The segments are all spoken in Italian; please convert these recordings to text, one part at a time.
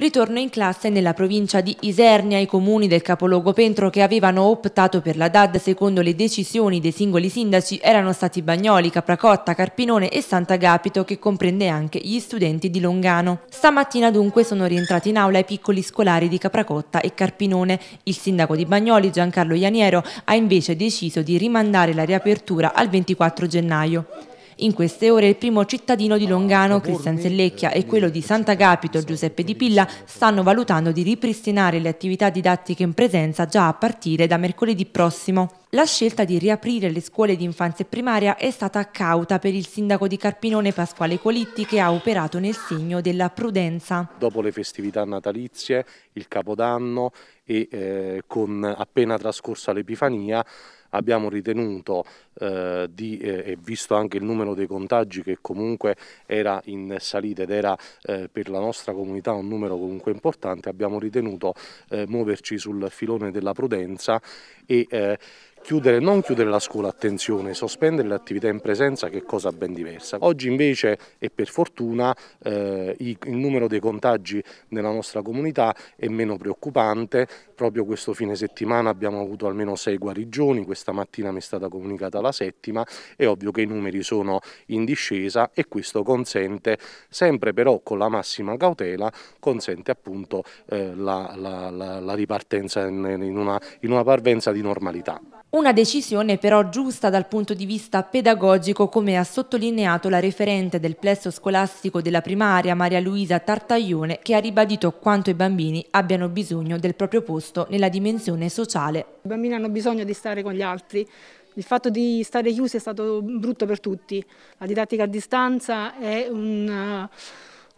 Ritorno in classe nella provincia di Isernia, i comuni del capoluogo Pentro che avevano optato per la DAD secondo le decisioni dei singoli sindaci erano stati Bagnoli, Capracotta, Carpinone e Sant'Agapito che comprende anche gli studenti di Longano. Stamattina dunque sono rientrati in aula i piccoli scolari di Capracotta e Carpinone. Il sindaco di Bagnoli, Giancarlo Ianiero, ha invece deciso di rimandare la riapertura al 24 gennaio. In queste ore il primo cittadino di ah, Longano, Cristian eh, Sellecchia, e quello di Sant'Agapito, Giuseppe Di Pilla, stanno valutando di ripristinare le attività didattiche in presenza già a partire da mercoledì prossimo. La scelta di riaprire le scuole di infanzia e primaria è stata cauta per il sindaco di Carpinone Pasquale Colitti che ha operato nel segno della prudenza. Dopo le festività natalizie, il Capodanno e eh, con appena trascorsa l'Epifania abbiamo ritenuto eh, di, eh, visto anche il numero dei contagi che comunque era in salita ed era eh, per la nostra comunità un numero comunque importante, abbiamo ritenuto eh, muoverci sul filone della prudenza e eh, Chiudere, non chiudere la scuola, attenzione, sospendere le attività in presenza che è cosa ben diversa. Oggi invece e per fortuna eh, il numero dei contagi nella nostra comunità è meno preoccupante, proprio questo fine settimana abbiamo avuto almeno sei guarigioni, questa mattina mi è stata comunicata la settima, è ovvio che i numeri sono in discesa e questo consente, sempre però con la massima cautela, consente appunto eh, la, la, la, la, ripartenza in, in, una, in una parvenza di normalità. Una decisione però giusta dal punto di vista pedagogico, come ha sottolineato la referente del plesso scolastico della primaria Maria Luisa Tartaglione, che ha ribadito quanto i bambini abbiano bisogno del proprio posto nella dimensione sociale. I bambini hanno bisogno di stare con gli altri, il fatto di stare chiusi è stato brutto per tutti. La didattica a distanza è un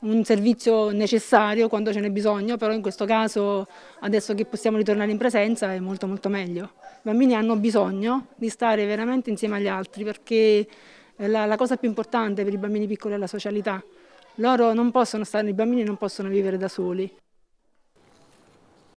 un servizio necessario quando ce n'è bisogno, però in questo caso adesso che possiamo ritornare in presenza è molto molto meglio. I bambini hanno bisogno di stare veramente insieme agli altri perché eh, la, la cosa più importante per i bambini piccoli è la socialità. Loro non possono stare, i bambini non possono vivere da soli.